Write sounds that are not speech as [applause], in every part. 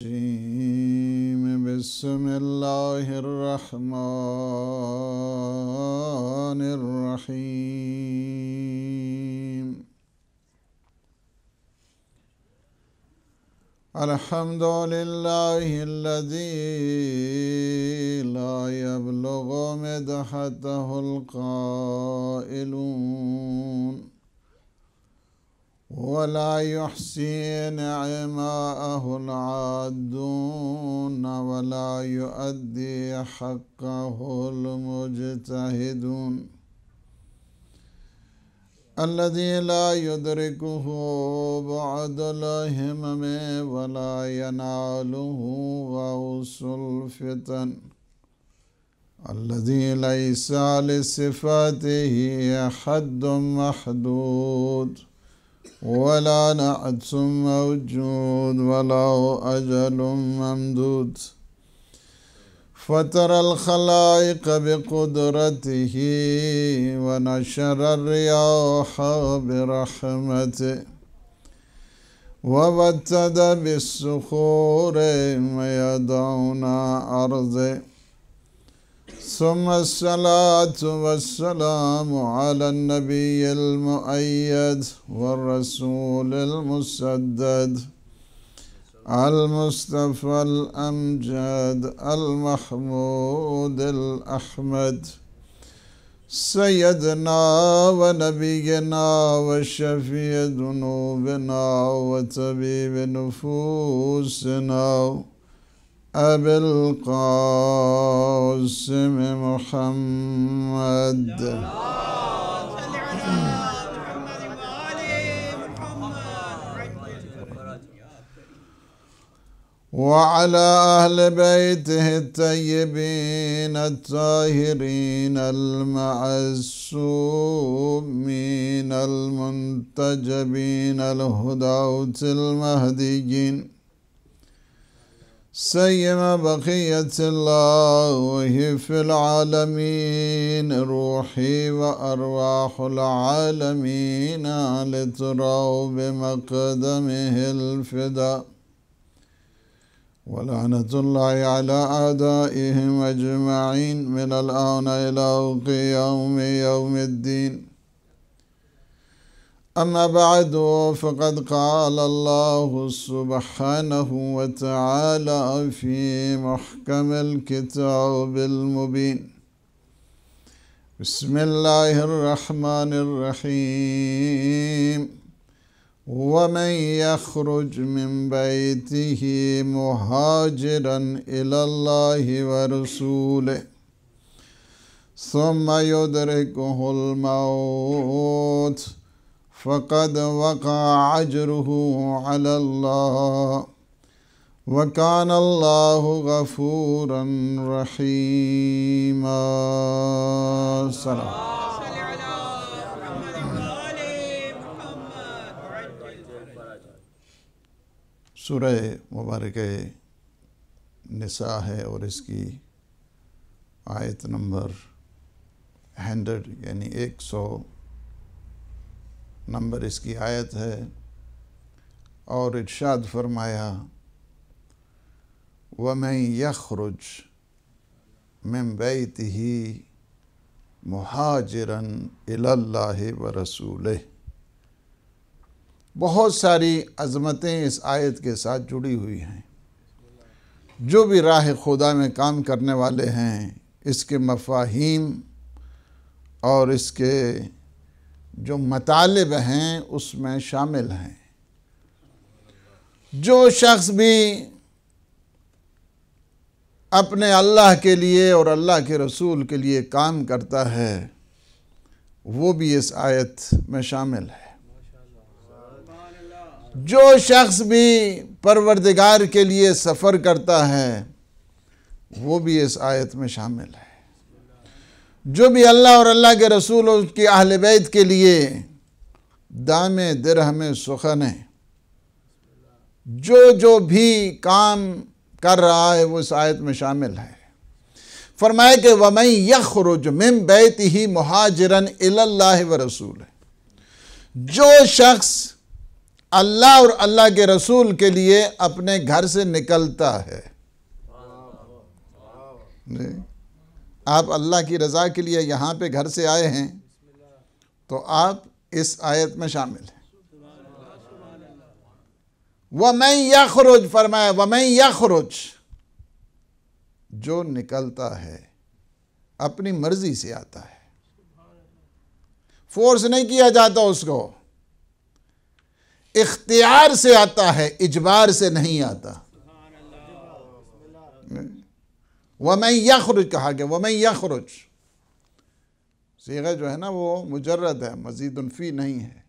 بسم الله الرحمن الرحيم الحمد لله الذي لا يبلغ مدحته القائلون ولا يحصي نعماءه العادون ولا يؤدي حقه المجتهدون الذي لا يدركه بعد الهمم ولا يناله غوص الفتن الذي ليس لصفاته حد محدود ولا نعت موجود وله أجل ممدود فترى الخلائق بقدرته ونشر الرياح برحمته وبتد بالصخور ما يدعون أرضه ثم الصلاة والسلام على النبي المؤيد والرسول المسدد المصطفى الأمجد المحمود الأحمد سيدنا ونبينا وشفيع ذنوبنا وطبيب نفوسنا أبي القاسم محمد وعلى أهل بيته الطيبين الطاهرين المعصومين المنتجبين الهداوة المهديين سيما بقية الله في العالمين روحي وأرواح العالمين لتروا بمقدمه الفداء ولعنة الله على أعدائهم أجمعين من الآن إلى يوم يوم الدين أما بعد فقد قال الله سبحانه وتعالى في محكم الكتاب المبين بسم الله الرحمن الرحيم ومن يخرج من بيته مهاجرا إلى الله ورسوله ثم يدركه الموت فقد وقع على الله وکان الله غفورا رحيما غفور سورہ مبارک نساء ہے اور اس کی آیت نمبر ہینڈریڈ یعنی ایک سو نمبر اس کی آیت ہے اور ارشاد فرمایا وَمَنْ يَخْرُجْ مِنْ بَيْتِهِ مُحَاجِرًا مہاجرن اللَّهِ اللہ و رسول بہت ساری عظمتیں اس آیت کے ساتھ جڑی ہوئی ہیں جو بھی راہ خدا میں کام کرنے والے ہیں اس کے مفاہیم اور اس کے جو مطالب ہیں اس میں شامل ہیں جو شخص بھی اپنے اللہ کے لیے اور اللہ کے رسول کے لیے کام کرتا ہے وہ بھی اس آیت میں شامل ہے جو شخص بھی پروردگار کے لیے سفر کرتا ہے وہ بھی اس آیت میں شامل ہے جو بھی اللہ اور اللہ کے رسول اور اس کی اہل بیت کے لیے دام درہمِ سخن ہے جو جو بھی کام کر رہا ہے وہ اس آیت میں شامل ہے فرمائے کہ وَمَنْ يَخْرُجْ مِنْ بَيْتِهِ مُحَاجِرًا إِلَى اللَّهِ وَرَسُولِ جو شخص اللہ اور اللہ کے رسول کے لیے اپنے گھر سے نکلتا ہے جی۔ آپ اللہ کی رضا کے لیے یہاں پہ گھر سے آئے ہیں تو آپ اس آیت میں شامل ہیں وَمَنْ يَخْرُجْ یا وَمَنْ فرمایا جو نکلتا ہے اپنی مرضی سے آتا ہے فورس نہیں کیا جاتا اس کو اختیار سے آتا ہے اجبار سے نہیں آتا وَمَنْ میں کہا گیا وَمَنْ میں سیغہ جو ہے نا وہ مجرد ہے مزید انفی نہیں ہے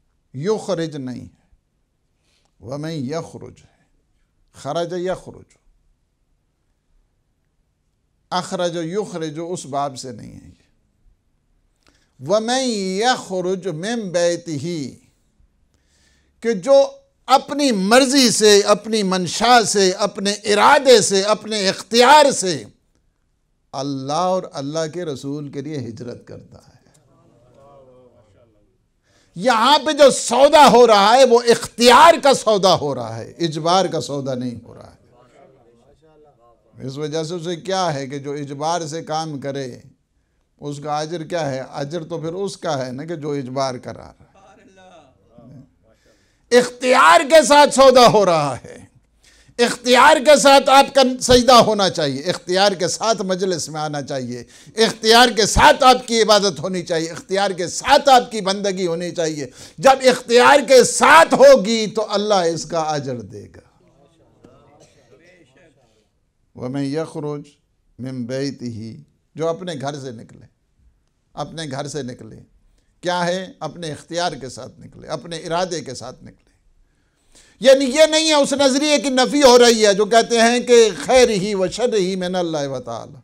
یخرج نہیں ہے وَمَنْ میں خرج ہے خرج یخرج اخرج یو اس باب سے نہیں ہے یہ وَمَنْ یہ خرج بَيْتِهِ ہی کہ جو اپنی مرضی سے اپنی منشا سے اپنے ارادے سے اپنے اختیار سے اللہ اور اللہ کے رسول کے لیے ہجرت کرتا ہے یہاں پہ جو سودا ہو رہا ہے وہ اختیار کا سودا ہو رہا ہے اجبار کا سودا نہیں ہو رہا ہے اس وجہ سے اسے کیا ہے کہ جو اجبار سے کام کرے اس کا اجر کیا ہے اجر تو پھر اس کا ہے نا کہ جو اجبار کرا رہا ہے اختیار کے ساتھ سودا ہو رہا ہے اختیار کے ساتھ آپ کا سجدہ ہونا چاہیے اختیار کے ساتھ مجلس میں آنا چاہیے اختیار کے ساتھ آپ کی عبادت ہونی چاہیے اختیار کے ساتھ آپ کی بندگی ہونی چاہیے جب اختیار کے ساتھ ہوگی تو اللہ اس کا اجر دے گا وہ میں مِنْ بَيْتِهِ جو اپنے گھر سے نکلے اپنے گھر سے نکلے کیا ہے اپنے اختیار کے ساتھ نکلے اپنے ارادے کے ساتھ نکلے یعنی یہ نہیں ہے اس نظریے کی نفی ہو رہی ہے جو کہتے ہیں کہ خیر ہی و شر ہی من اللہ و تعالی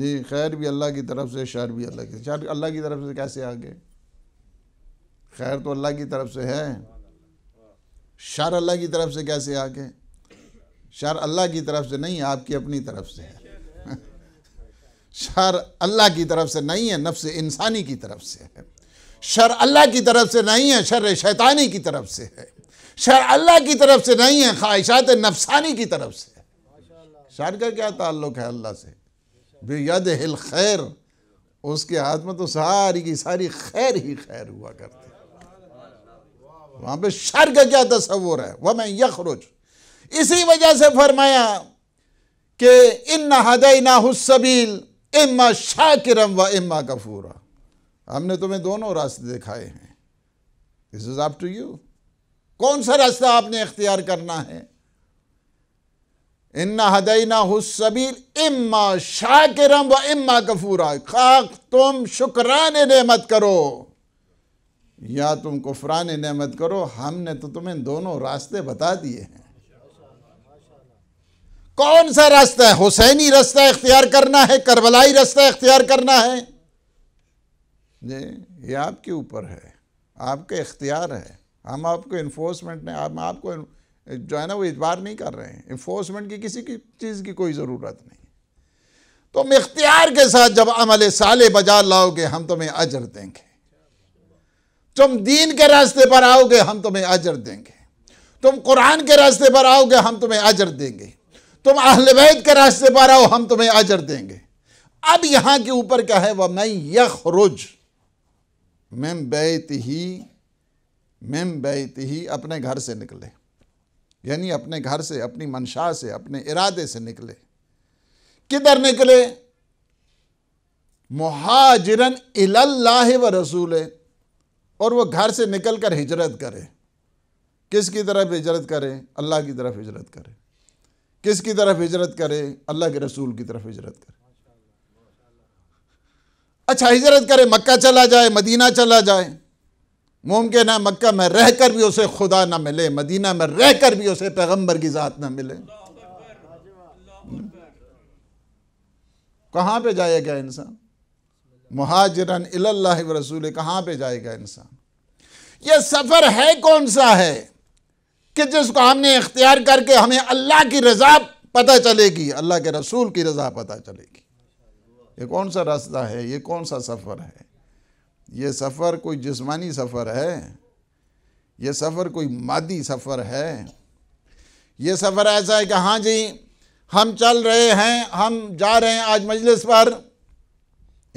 جی خیر بھی اللہ کی طرف سے شر بھی طرف سے شر اللہ کی طرف سے کیسے آگے خیر تو اللہ کی طرف سے ہے شر اللہ کی طرف سے کیسے آگے شر اللہ کی طرف سے نہیں آپ کی اپنی طرف سے ہے شر اللہ کی طرف سے نہیں ہے نفس انسانی کی طرف سے ہے شر اللہ کی طرف سے نہیں ہے شر شیطانی کی طرف سے ہے شر اللہ کی طرف سے نہیں ہے خواہشات نفسانی کی طرف سے شر کا کیا تعلق ہے اللہ سے بیدہ الخیر ہل خیر اس کے ہاتھ میں تو ساری کی ساری خیر ہی خیر ہوا کرتی وہاں پہ شر کا کیا تصور ہے وہ میں اسی وجہ سے فرمایا کہ ان نہ السَّبِيلِ اما شاہ کرم و اما کفورا ہم نے تمہیں دونوں راستے دکھائے ہیں کون سا راستہ آپ نے اختیار کرنا ہے اِنَّا ہدعین حسبیر اما شاکرم و اما کفورا خاک تم نعمت کرو یا تم نعمت کرو ہم نے تو تمہیں دونوں راستے بتا دیے ہیں کون سا راستہ ہے حسینی راستہ اختیار کرنا ہے کربلائی راستہ اختیار کرنا ہے جی، یہ آپ کے اوپر ہے آپ کا اختیار ہے ہم آپ کو انفورسمنٹ نے ہم آپ کو جو ہے نا وہ اجبار نہیں کر رہے ہیں انفورسمنٹ کی کسی کی چیز کی کوئی ضرورت نہیں تم اختیار کے ساتھ جب عمل سالے بجا لاؤ گے ہم تمہیں اجر دیں گے تم دین کے راستے پر آؤ گے ہم تمہیں اجر دیں گے تم قرآن کے راستے پر آؤ گے ہم تمہیں عجر دیں گے تم اہل بیت کے راستے پر آؤ ہم تمہیں اجر دیں گے اب یہاں کے اوپر کیا ہے وہ میں مِنْ بَيْتِهِ بیت ہی مم بیت ہی اپنے گھر سے نکلے یعنی اپنے گھر سے اپنی منشا سے اپنے ارادے سے نکلے کدھر نکلے مہاجرن اللہ و رسول اور وہ گھر سے نکل کر ہجرت کرے کس کی طرف ہجرت کرے اللہ کی طرف ہجرت کرے کس کی طرف ہجرت کرے اللہ کے رسول کی طرف ہجرت کرے اچھا ہجرت کرے مکہ چلا جائے مدینہ چلا جائے ممکن ہے مکہ میں رہ کر بھی اسے خدا نہ ملے مدینہ میں رہ کر بھی اسے پیغمبر کی ذات نہ ملے کہاں پہ جائے گا انسان مہاجرن اللہ و رسول کہاں پہ جائے گا انسان یہ سفر ہے کون سا ہے کہ جس کو ہم نے اختیار کر کے ہمیں اللہ کی رضا پتہ چلے گی اللہ کے رسول کی رضا پتہ چلے گی یہ کون سا راستہ ہے یہ کون سا سفر ہے یہ سفر کوئی جسمانی سفر ہے یہ سفر کوئی مادی سفر ہے یہ سفر ایسا ہے کہ ہاں جی ہم چل رہے ہیں ہم جا رہے ہیں آج مجلس پر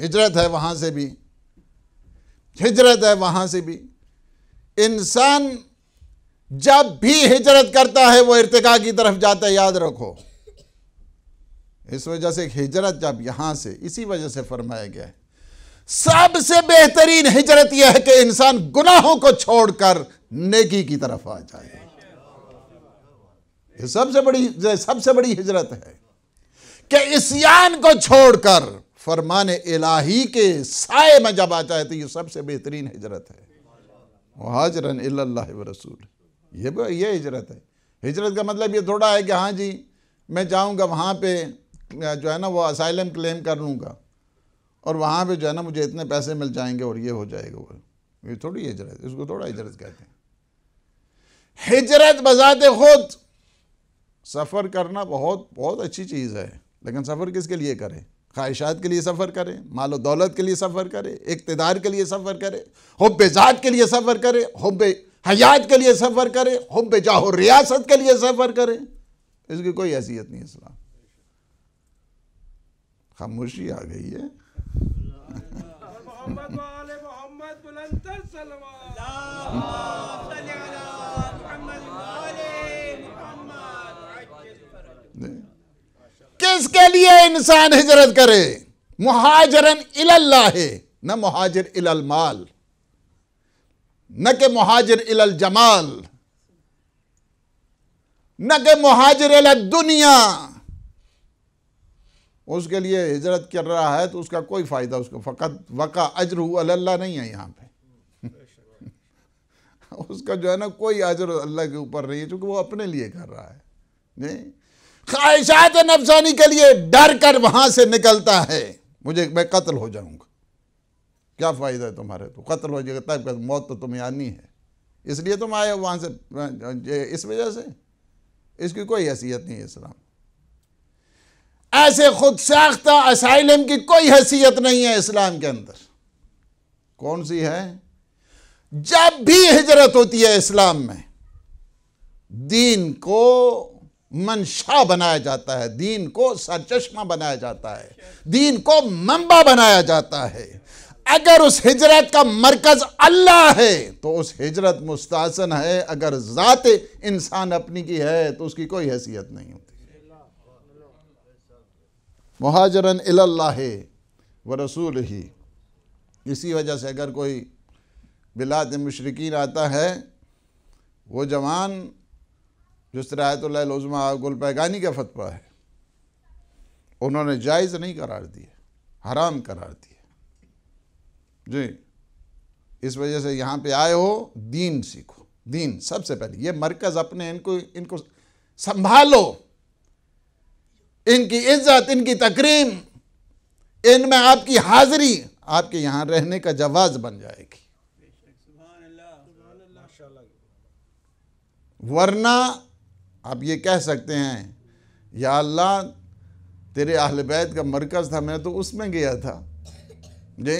ہجرت ہے وہاں سے بھی ہجرت ہے وہاں سے بھی انسان جب بھی ہجرت کرتا ہے وہ ارتقا کی طرف جاتا ہے یاد رکھو اس وجہ سے ہجرت جب یہاں سے اسی وجہ سے فرمایا گیا ہے سب سے بہترین ہجرت یہ ہے کہ انسان گناہوں کو چھوڑ کر نیکی کی طرف آ جائے یہ سب سے بڑی سب سے بڑی ہجرت ہے کہ اسیان کو چھوڑ کر فرمان الہی کے سائے میں جب آ جائے تو یہ سب سے بہترین ہجرت ہے مہاجرن اللہ و رسول یہ یہ ہجرت ہے ہجرت کا مطلب یہ تھوڑا ہے کہ ہاں جی میں جاؤں گا وہاں پہ جو ہے نا وہ اسائلم کلیم کر لوں گا اور وہاں پہ جو ہے نا مجھے اتنے پیسے مل جائیں گے اور یہ ہو جائے گا وہ تھوڑی ہجرت اس کو تھوڑا ہجرت کہتے ہیں ہجرت بذات خود سفر کرنا بہت بہت اچھی چیز ہے لیکن سفر کس کے لیے کرے خواہشات کے لیے سفر کریں مال و دولت کے لیے سفر کرے اقتدار کے لیے سفر کرے ذات کے لیے سفر کرے حب حیات کے لیے سفر کرے جاہ و ریاست کے لیے سفر کرے اس کی کوئی حیثیت نہیں اسلام خاموشی آ گئی ہے محمد کس کے لیے انسان ہجرت کرے مہاجرن اللہ نہ مہاجر ال المال نہ کہ مہاجر ال الجمال نہ کہ مہاجر الالدنیا اس کے لیے ہجرت کر رہا ہے تو اس کا کوئی فائدہ اس کو فقط وقع عجر اللہ نہیں ہے یہاں پہ [laughs] اس کا جو ہے نا کوئی عجر اللہ کے اوپر نہیں ہے چونکہ وہ اپنے لیے کر رہا ہے نہیں خواہشات نفسانی کے لیے ڈر کر وہاں سے نکلتا ہے مجھے میں قتل ہو جاؤں گا کیا فائدہ ہے تمہارے تو قتل ہو جائے گا تب موت تو تمہیں آنی ہے اس لیے تم آئے ہو وہاں سے اس وجہ سے اس کی کوئی حیثیت نہیں ہے اسلام ایسے خود ساختہ اسائلم کی کوئی حیثیت نہیں ہے اسلام کے اندر کون سی ہے جب بھی ہجرت ہوتی ہے اسلام میں دین کو منشا بنایا جاتا ہے دین کو سرچشمہ بنایا جاتا ہے دین کو منبع بنایا جاتا ہے اگر اس ہجرت کا مرکز اللہ ہے تو اس ہجرت مستحسن ہے اگر ذات انسان اپنی کی ہے تو اس کی کوئی حیثیت نہیں ہوتی مہاجرن اللہ و رسول ہی اسی وجہ سے اگر کوئی بلاد مشرقین آتا ہے وہ جوان جس طرح آیت اللہ عظما گل پیگانی کا فتپ ہے انہوں نے جائز نہیں قرار دیے حرام قرار دیے جی اس وجہ سے یہاں پہ آئے ہو دین سیکھو دین سب سے پہلے یہ مرکز اپنے ان کو ان کو سنبھالو ان کی عزت ان کی تقریم ان میں آپ کی حاضری آپ کے یہاں رہنے کا جواز بن جائے گی ورنہ آپ یہ کہہ سکتے ہیں یا اللہ تیرے اہل بیت کا مرکز تھا میں تو اس میں گیا تھا جی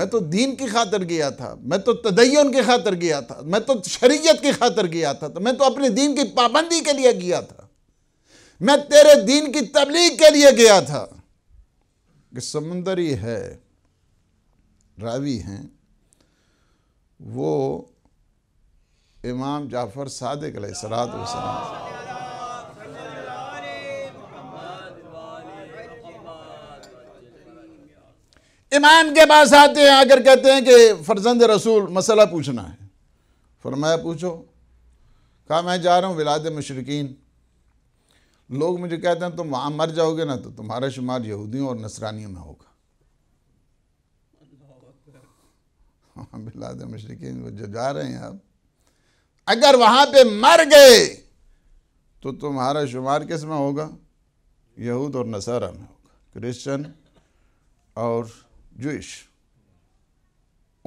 میں تو دین کی خاطر گیا تھا میں تو تدیون کی خاطر گیا تھا میں تو شریعت کی خاطر گیا تھا تو میں تو اپنے دین کی پابندی کے لیے گیا تھا میں تیرے دین کی تبلیغ کے لیے گیا تھا کہ سمندری ہے راوی ہیں وہ امام جعفر صادق علیہ السلام امام کے پاس آتے ہیں اگر کہتے ہیں کہ فرزند رسول مسئلہ پوچھنا ہے فرمایا پوچھو کہا میں جا رہا ہوں ولاد مشرقین لوگ مجھے کہتے ہیں تم وہاں مر جاؤ گے نا تو تمہارا شمار یہودیوں اور نصرانیوں میں ہوگا ہاں، بلاد مشرقین جو جا رہے ہیں آپ اگر وہاں پہ مر گئے تو تمہارا شمار کس میں ہوگا یہود اور نصارہ میں ہوگا کرسچن اور جوئش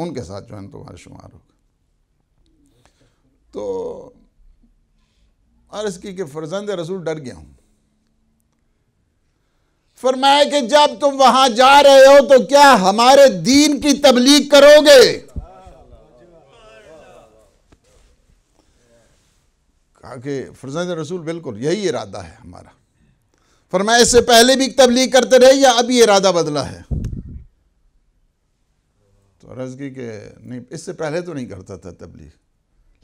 ان کے ساتھ جو ہے تمہارا شمار ہوگا تو اور اس کی کہ فرزند رسول ڈر گیا ہوں فرمایا کہ جب تم وہاں جا رہے ہو تو کیا ہمارے دین کی تبلیغ کرو گے کہا کہ فرزند رسول بالکل یہی ارادہ ہے ہمارا فرمایا اس سے پہلے بھی تبلیغ کرتے رہے یا ابھی ارادہ بدلا ہے تو عرض کی کہ نہیں اس سے پہلے تو نہیں کرتا تھا تبلیغ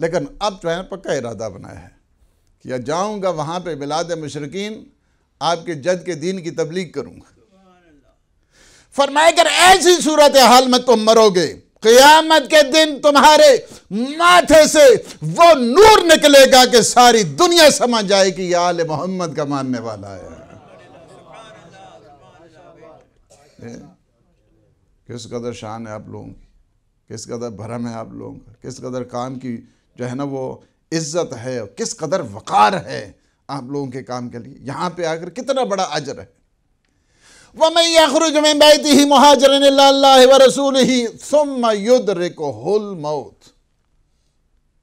لیکن اب جو ہے پکا ارادہ بنایا ہے کہ یا جاؤں گا وہاں پہ بلاد مشرقین آپ کے جد کے دین کی تبلیغ کروں گا فرمائے کر ایسی صورت حال میں تم مرو گے قیامت کے دن تمہارے ماتھے سے وہ نور نکلے گا کہ ساری دنیا سمجھ جائے کہ یہ آل محمد کا ماننے والا ہے کس قدر شان ہے آپ لوگوں کی کس قدر بھرم ہے آپ لوگوں کا کس قدر کام کی جو ہے نا وہ عزت ہے کس قدر وقار ہے آپ لوگوں کے کام کے لیے یہاں پہ آ کر کتنا بڑا اجر ہے وَمَنْ يَخْرُجْ مِنْ بَيْتِهِ مُحَاجِرِنِ اللَّهِ اللَّهِ وَرَسُولِهِ ثُمَّ يُدْرِكُهُ الْمَوْتِ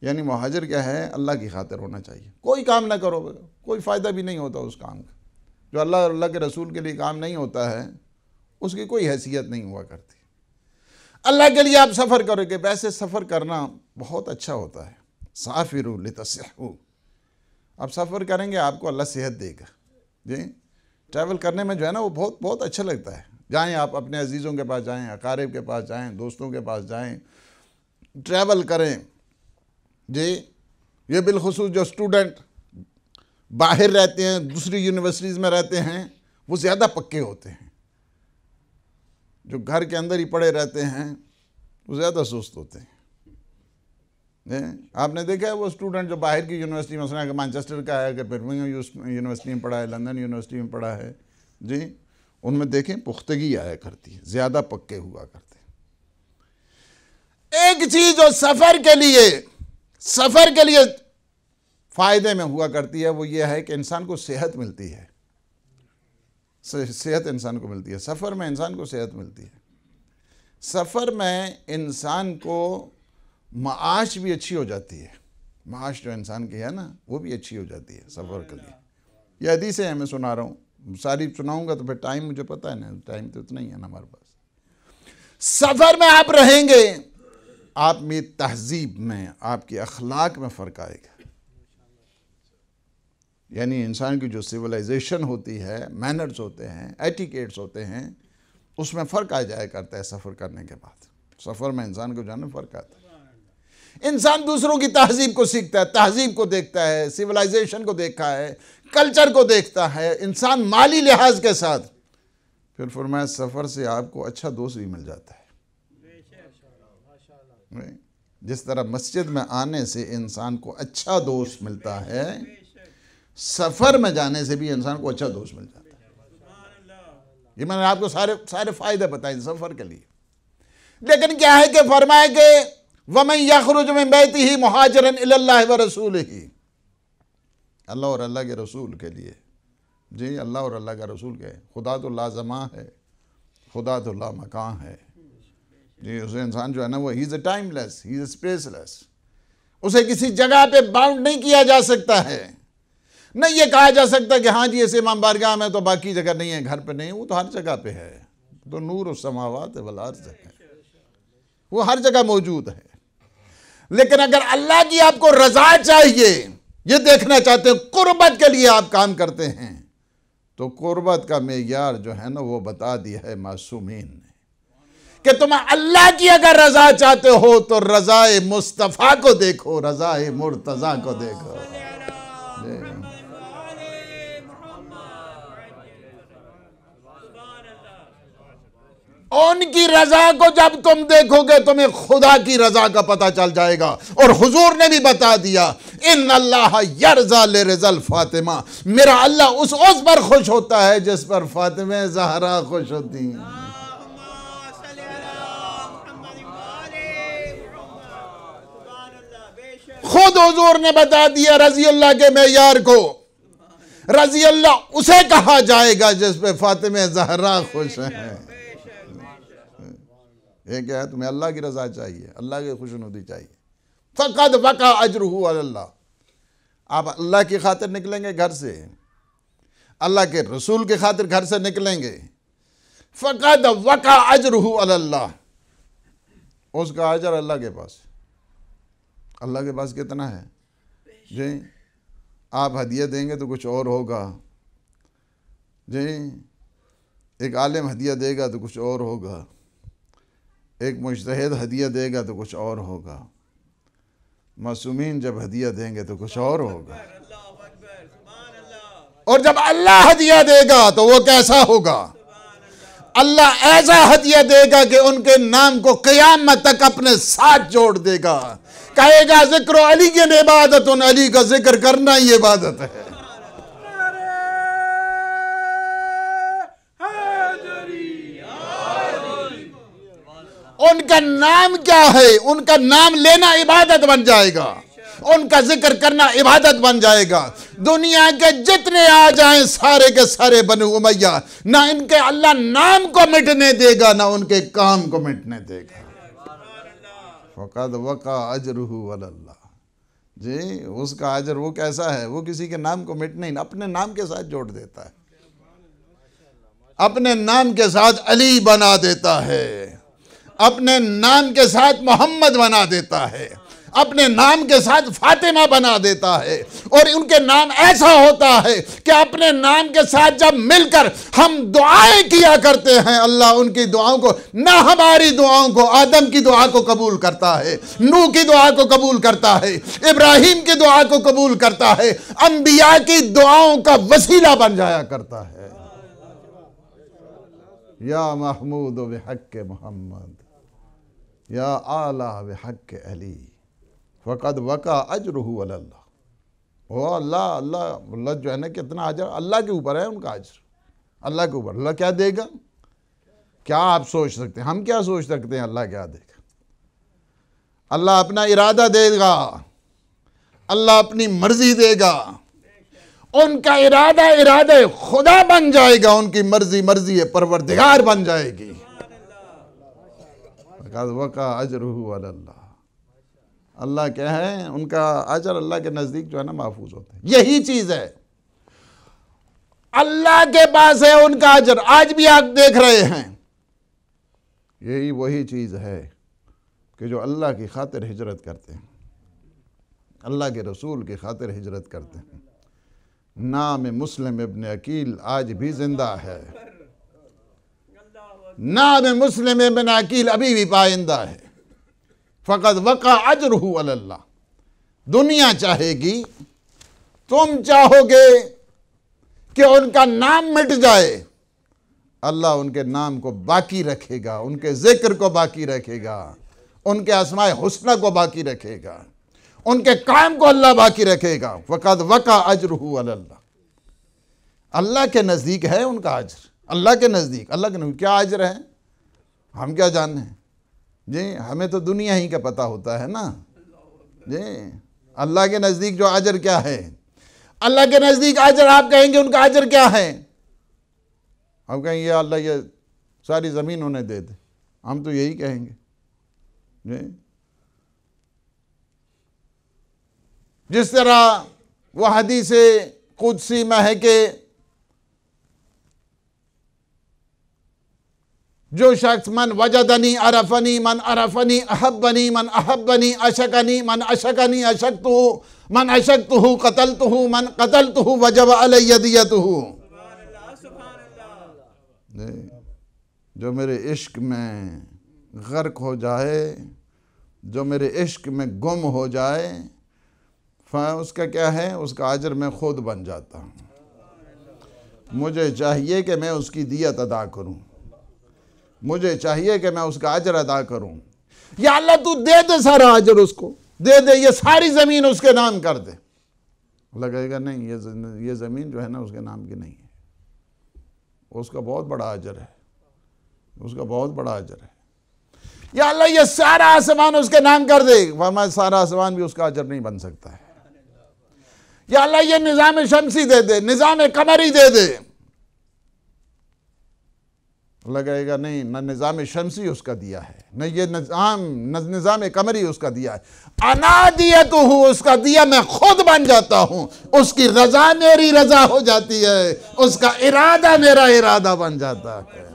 یعنی محاجر کیا ہے اللہ کی خاطر ہونا چاہیے کوئی کام نہ کرو کوئی فائدہ بھی نہیں ہوتا اس کام کا جو اللہ اور اللہ کے رسول کے لئے کام نہیں ہوتا ہے اس کی کوئی حیثیت نہیں ہوا کرتی اللہ کے لئے آپ سفر کرو کہ بیسے سفر کرنا بہت اچھا ہوتا ہے سافروا لتصحوا آپ سفر کریں گے آپ کو اللہ صحت دے گا جی ٹریول کرنے میں جو ہے نا وہ بہت بہت اچھا لگتا ہے جائیں آپ اپنے عزیزوں کے پاس جائیں اقارب کے پاس جائیں دوستوں کے پاس جائیں ٹریول کریں جی یہ بالخصوص جو اسٹوڈنٹ باہر رہتے ہیں دوسری یونیورسٹیز میں رہتے ہیں وہ زیادہ پکے ہوتے ہیں جو گھر کے اندر ہی پڑے رہتے ہیں وہ زیادہ سست ہوتے ہیں آپ نے دیکھا ہے وہ اسٹوڈنٹ جو باہر کی یونیورسٹی میں کا ہے کہ مانچیسٹر کا یونیورسٹی میں پڑھا ہے لندن یونیورسٹی میں پڑھا ہے جی ان میں دیکھیں پختگی آیا کرتی ہے زیادہ پکے ہوا کرتے ہیں ایک چیز جو سفر کے لیے سفر کے لیے فائدے میں ہوا کرتی ہے وہ یہ ہے کہ انسان کو صحت ملتی ہے صحت انسان کو ملتی ہے سفر میں انسان کو صحت ملتی ہے سفر میں انسان کو معاش بھی اچھی ہو جاتی ہے معاش جو انسان کی ہے نا وہ بھی اچھی ہو جاتی ہے سفر کے لیے یہ حدیثیں ہے میں سنا رہا ہوں ساری سناؤں گا تو پھر ٹائم مجھے پتہ ہے نا ٹائم تو اتنا ہی ہے نا ہمارے پاس سفر میں آپ رہیں گے آپ میں تہذیب میں آپ کے اخلاق میں فرق آئے گا یعنی انسان کی جو سویلائزیشن ہوتی ہے مینرز ہوتے ہیں ایٹیکیٹس ہوتے ہیں اس میں فرق آ جایا کرتا ہے سفر کرنے کے بعد سفر میں انسان کو جانے میں فرق آتا ہے انسان دوسروں کی تہذیب کو سیکھتا ہے تہذیب کو دیکھتا ہے سیولائزیشن کو دیکھا ہے کلچر کو دیکھتا ہے انسان مالی لحاظ کے ساتھ پھر فرمایا سفر سے آپ کو اچھا دوست بھی مل جاتا ہے جس طرح مسجد میں آنے سے انسان کو اچھا دوست ملتا ہے سفر میں جانے سے بھی انسان کو اچھا دوست مل جاتا ہے یہ میں نے آپ کو سارے سارے فائدے بتائیں سفر کے لیے لیکن کیا ہے کہ فرمایا کہ وَمَنْ يَخْرُجُ مِنْ بَيْتِهِ مُحَاجِرًا إِلَى اللَّهِ وَرَسُولِهِ اللہ اور اللہ کے رسول کے لیے جی اللہ اور اللہ کے رسول کے خدا تو زمان ہے خدا تو مکان ہے جی اسے انسان جو ہے نا وہ ہی ٹائم لیس ہی اسپیس لیس اسے کسی جگہ پہ باؤنڈ نہیں کیا جا سکتا ہے نہیں یہ کہا جا سکتا کہ ہاں جی اسے امام بارگاہ میں تو باقی جگہ نہیں ہے گھر پہ نہیں وہ تو ہر جگہ پہ ہے تو نور و سماوات ہے وہ ہر جگہ موجود ہے لیکن اگر اللہ کی آپ کو رضا چاہیے یہ دیکھنا چاہتے ہیں قربت کے لیے آپ کام کرتے ہیں تو قربت کا معیار جو ہے نا وہ بتا دیا ہے معصومین نے کہ تم اللہ کی اگر رضا چاہتے ہو تو رضا مصطفیٰ کو دیکھو رضا مرتضی کو دیکھو ان کی رضا کو جب تم دیکھو گے تمہیں خدا کی رضا کا پتا چل جائے گا اور حضور نے بھی بتا دیا ان اللہ یرزا لرزا فاطمہ میرا اللہ اس اس پر خوش ہوتا ہے جس پر فاطمہ زہرا خوش ہوتی ہیں خود حضور نے بتا دیا رضی اللہ کے معیار کو رضی اللہ اسے کہا جائے گا جس پہ فاطمہ زہرا خوش ہیں یہ کیا ہے تمہیں اللہ کی رضا چاہیے اللہ کی خوشنودی چاہیے فَقَدْ فقط عَجْرُهُ عَلَى اللہ آپ اللہ کی خاطر نکلیں گے گھر سے اللہ کے رسول کی خاطر گھر سے نکلیں گے فقط عَجْرُهُ عَلَى اللہ اس کا عجر اللہ کے پاس اللہ کے پاس کتنا ہے جی آپ ہدیہ دیں گے تو کچھ اور ہوگا جی ایک عالم ہدیہ دے گا تو کچھ اور ہوگا ایک مشتحد ہدیہ دے گا تو کچھ اور ہوگا معصومین جب ہدیہ دیں گے تو کچھ اور ہوگا اور جب اللہ ہدیہ دے گا تو وہ کیسا ہوگا اللہ ایسا ہدیہ دے گا کہ ان کے نام کو قیامت تک اپنے ساتھ جوڑ دے گا کہے گا ذکر علی کے عبادت ان علی کا ذکر کرنا ہی عبادت ہے ان کا نام کیا ہے ان کا نام لینا عبادت بن جائے گا ان کا ذکر کرنا عبادت بن جائے گا دنیا کے جتنے آ جائیں سارے کے سارے بنو امیہ نہ ان کے اللہ نام کو مٹنے دے گا نہ ان کے کام کو مٹنے دے گا فقد وقع جی اس کا اجر وہ کیسا ہے وہ کسی کے نام کو مٹنے اپنے نام کے ساتھ جوڑ دیتا ہے اپنے نام کے ساتھ علی بنا دیتا ہے اپنے نام کے ساتھ محمد بنا دیتا ہے اپنے نام کے ساتھ فاطمہ بنا دیتا ہے اور ان کے نام ایسا ہوتا ہے کہ اپنے نام کے ساتھ جب مل کر ہم دعائیں کیا کرتے ہیں اللہ ان کی دعاؤں کو نہ ہماری دعاؤں کو آدم کی دعا کو قبول کرتا ہے نو کی دعا کو قبول کرتا ہے ابراہیم کی دعا کو قبول کرتا ہے انبیاء کی دعاؤں کا وسیلہ بن جایا کرتا ہے یا محمود و بحق محمد یا علی حکی فقط وقا اجر اللہ او اللہ اللہ اللہ جو ہے نا کتنا اجر اللہ کے اوپر ہے ان کا اجر اللہ کے اوپر اللہ کیا دے گا کیا آپ سوچ سکتے ہیں ہم کیا سوچ سکتے ہیں اللہ کیا دے گا اللہ اپنا ارادہ دے گا اللہ اپنی مرضی دے گا ان کا ارادہ ارادہ خدا بن جائے گا ان کی مرضی مرضی پروردگار بن جائے گی قَدْ وَقَى عَجْرُهُ عَلَى اللَّهِ اللہ کیا ہے ان کا عجر اللہ کے نزدیک جو ہے نا محفوظ ہوتا ہے یہی چیز ہے اللہ کے پاس ہے ان کا عجر آج بھی آپ دیکھ رہے ہیں یہی وہی چیز ہے کہ جو اللہ کی خاطر ہجرت کرتے ہیں اللہ کے رسول کی خاطر ہجرت کرتے ہیں نام مسلم ابن عقیل آج بھی زندہ ہے نام مسلم بن عقیل ابھی بھی پائندہ ہے فقط وقع وقا اللہ دنیا چاہے گی تم چاہو گے کہ ان کا نام مٹ جائے اللہ ان کے نام کو باقی رکھے گا ان کے ذکر کو باقی رکھے گا ان کے اسماء حسنہ کو باقی رکھے گا ان کے کام کو اللہ باقی رکھے گا فقط وقع اج رحو اللہ اللہ کے نزدیک ہے ان کا اجر اللہ کے نزدیک اللہ کے نزدیک کیا آجر ہے ہم کیا جاننے ہیں جی ہمیں تو دنیا ہی کا پتہ ہوتا ہے نا جی اللہ کے نزدیک جو آجر کیا ہے اللہ کے نزدیک آجر آپ کہیں گے ان کا آجر کیا ہے آپ کہیں گے اللہ یہ ساری زمین انہیں دے دے ہم تو یہی کہیں گے جی جس طرح وہ حدیث قدسی میں ہے کہ جو شخص من وجدنی عرفنی من عرفنی احبنی من احبنی اشکنی من اشکنی اشکتو من اشکتو قتلتو من قتلتو وجب علی ہو جو میرے عشق میں غرق ہو جائے جو میرے عشق میں گم ہو جائے اس کا کیا ہے اس کا عجر میں خود بن جاتا ہوں مجھے چاہیے کہ میں اس کی دیت ادا کروں مجھے چاہیے کہ میں اس کا اجر ادا کروں یا اللہ تو دے دے سارا اجر اس کو دے دے یہ ساری زمین اس کے نام کر دے اللہ کہے گا نہیں یہ زمین جو ہے نا اس کے نام کی نہیں ہے اس کا بہت بڑا اجر ہے اس کا بہت بڑا اجر ہے یا اللہ یہ سارا آسمان اس کے نام کر دے سارا آسمان بھی اس کا اجر نہیں بن سکتا ہے یا اللہ یہ نظام شمسی دے دے نظام کمری دے دے لگے گا نہیں نہ نظام شمسی اس کا دیا ہے نہ یہ نظام نظام کمری اس کا دیا ہے انا تو ہوں اس کا دیا میں خود بن جاتا ہوں اس کی رضا میری رضا ہو جاتی ہے اس کا ارادہ میرا ارادہ بن جاتا ہے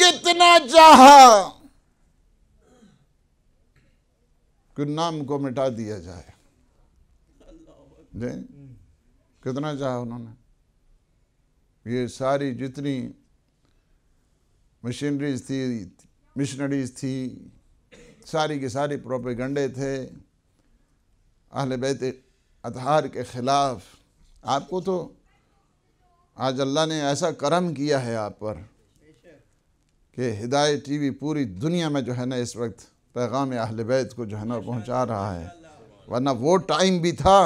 کتنا چاہا کہ نام کو مٹا دیا جائے جی کتنا چاہا انہوں نے یہ ساری جتنی مشینریز تھی مشنریز تھی ساری کے ساری پروپیگنڈے تھے اہل بیت اطہار کے خلاف آپ کو تو آج اللہ نے ایسا کرم کیا ہے آپ پر کہ ہدایت ٹی وی پوری دنیا میں جو ہے نا اس وقت پیغام اہل بیت کو جو ہے نا پہنچا رہا ہے ورنہ وہ ٹائم بھی تھا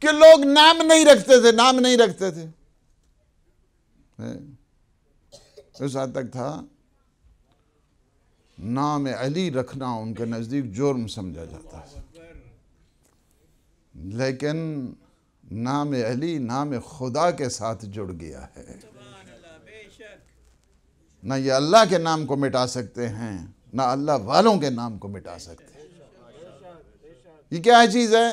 کہ لوگ نام نہیں رکھتے تھے نام نہیں رکھتے تھے ہاں۔ اس حد تک تھا نام علی رکھنا ان کے نزدیک جرم سمجھا جاتا ہے لیکن نام علی نام خدا کے ساتھ جڑ گیا ہے نہ یہ اللہ کے نام کو مٹا سکتے ہیں نہ اللہ والوں کے نام کو مٹا سکتے ہیں یہ کیا چیز ہے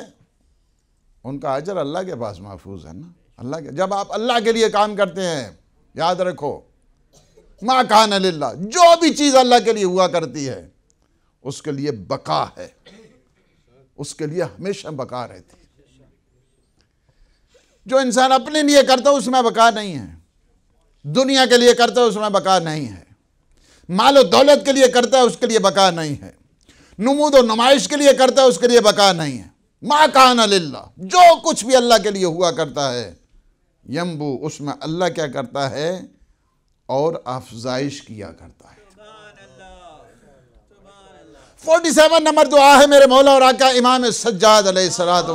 ان کا اجر اللہ کے پاس محفوظ ہے نا اللہ کے جب آپ اللہ کے لیے کام کرتے ہیں یاد رکھو ما کان للہ جو بھی چیز اللہ کے لیے ہوا کرتی ہے اس کے لیے بقا ہے اس کے لیے ہمیشہ بقا رہتی ہے جو انسان اپنے لیے کرتا ہے اس میں بقا نہیں ہے دنیا کے لیے کرتا ہے اس میں بقا نہیں ہے مال و دولت کے لیے کرتا ہے اس کے لیے بقا نہیں ہے نمود و نمائش کے لیے کرتا ہے اس کے لیے بقا نہیں ہے ما للہ جو کچھ بھی اللہ کے لیے ہوا کرتا ہے یمبو اس میں اللہ کیا کرتا ہے اور افزائش کیا کرتا ہے فورٹی سیون نمبر دعا ہے میرے مولا اور آقا امام سجاد علیہ السلام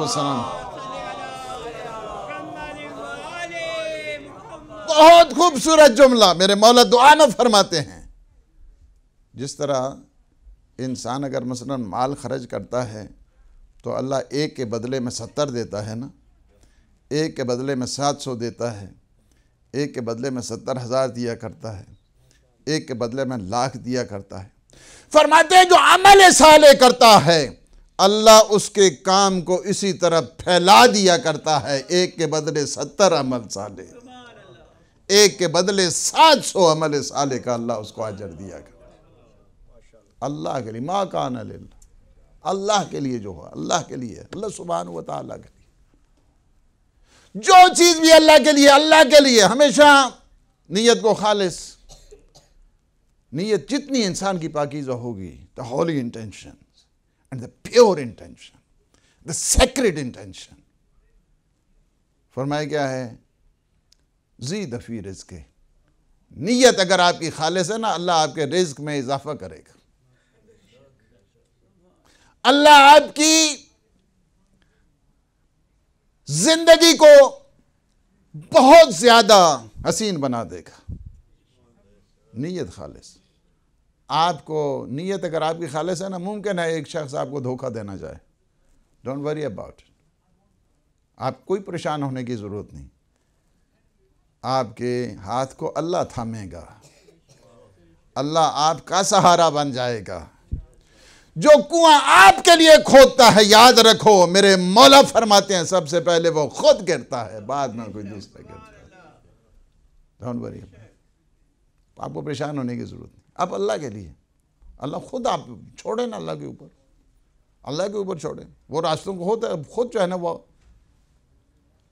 بہت خوبصورت جملہ میرے مولا نہ فرماتے ہیں جس طرح انسان اگر مثلا مال خرج کرتا ہے تو اللہ ایک کے بدلے میں ستر دیتا ہے نا ایک کے بدلے میں سات سو دیتا ہے ایک کے بدلے میں ستر ہزار دیا کرتا ہے ایک کے بدلے میں لاکھ دیا کرتا ہے فرماتے ہیں جو عمل سالے کرتا ہے اللہ اس کے کام کو اسی طرح پھیلا دیا کرتا ہے ایک کے بدلے ستر عمل سالے ایک کے بدلے سات سو عمل کا اللہ اس کو دیا اللہ کے لیے اللہ کے لیے جو اللہ کے لیے اللہ سبحانہ وتعالی کے لیے جو چیز بھی اللہ کے لیے اللہ کے لیے ہمیشہ نیت کو خالص نیت جتنی انسان کی پاکیزہ ہوگی the holy intention and the pure intention the sacred intention فرمائے کیا ہے دفی رزقے نیت اگر آپ کی خالص ہے نا اللہ آپ کے رزق میں اضافہ کرے گا اللہ آپ کی زندگی کو بہت زیادہ حسین بنا دے گا نیت خالص آپ کو نیت اگر آپ کی خالص ہے نا ممکن ہے ایک شخص آپ کو دھوکہ دینا جائے ڈونٹ وری اباؤٹ آپ کوئی پریشان ہونے کی ضرورت نہیں آپ کے ہاتھ کو اللہ تھامے گا اللہ آپ کا سہارا بن جائے گا جو کنواں آپ کے لیے کھودتا ہے یاد رکھو میرے مولا فرماتے ہیں سب سے پہلے وہ خود گرتا ہے بعد میں کوئی دوسرا گرتا ہے آپ کو پریشان ہونے کی ضرورت نہیں آپ اللہ کے لیے اللہ خود آپ چھوڑیں نا اللہ کے اوپر اللہ کے اوپر چھوڑیں وہ راستوں کو ہوتا ہے خود جو ہے نا وہ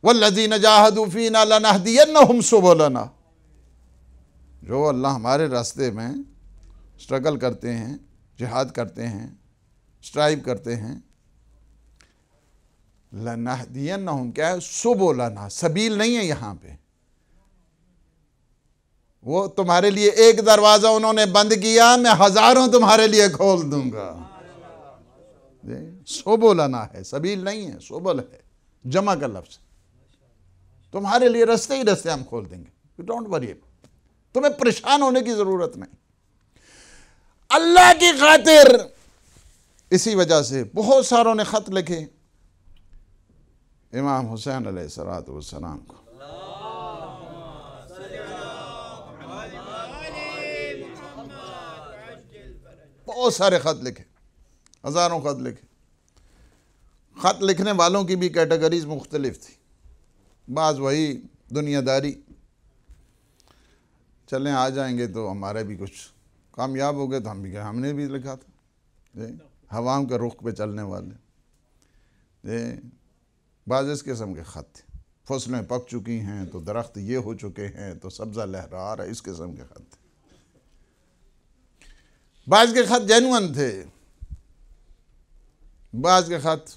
وَالَّذِينَ جَاهَدُوا فِيْنَا لَنَهْدِيَنَّهُمْ سُبُلَنَا جو اللہ ہمارے راستے میں سٹرگل کرتے ہیں جہاد کرتے ہیں سٹرائب کرتے ہیں لَنَهْدِيَنَّهُمْ کیا ہے سُبُلَنَا سبیل نہیں ہے یہاں پہ وہ تمہارے لیے ایک دروازہ انہوں نے بند کیا میں ہزاروں تمہارے لیے کھول دوں گا جی، سو ہے سبیل نہیں ہے سو ہے جمع کا لفظ ہے تمہارے لیے رستے ہی رستے ہم کھول دیں گے ڈونٹ وری تمہیں پریشان ہونے کی ضرورت نہیں اللہ کی خاطر اسی وجہ سے بہت ساروں نے خط لکھے امام حسین علیہ السلام والسلام کو بہت سارے خط لکھے ہزاروں خط لکھے خط لکھنے والوں کی بھی کیٹیگریز مختلف تھی بعض وہی دنیا داری چلیں آ جائیں گے تو ہمارے بھی کچھ کامیاب ہو گئے تو ہم بھی گئے ہم نے بھی لکھا تھا جی، ہوام کے رخ پہ چلنے والے جی، بعض اس قسم کے خط تھے فصلیں پک چکی ہیں تو درخت یہ ہو چکے ہیں تو سبزہ لہرا رہا اس قسم کے خط تھے بعض کے خط جینون تھے بعض کے خط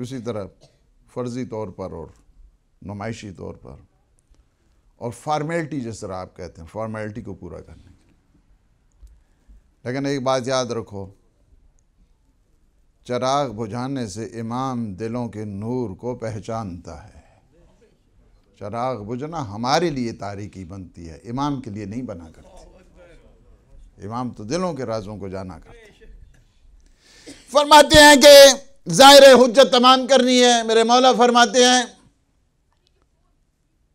اسی طرح فرضی طور پر اور نمائشی طور پر اور فارمیلٹی جس طرح آپ کہتے ہیں فارمیلٹی کو پورا کرنے لیکن ایک بات یاد رکھو چراغ بجھانے سے امام دلوں کے نور کو پہچانتا ہے چراغ بجھنا ہمارے لیے تاریخی بنتی ہے امام کے لیے نہیں بنا کرتے امام تو دلوں کے رازوں کو جانا کرتے فرماتے ہیں کہ ظاہر حجت تمام کرنی ہے میرے مولا فرماتے ہیں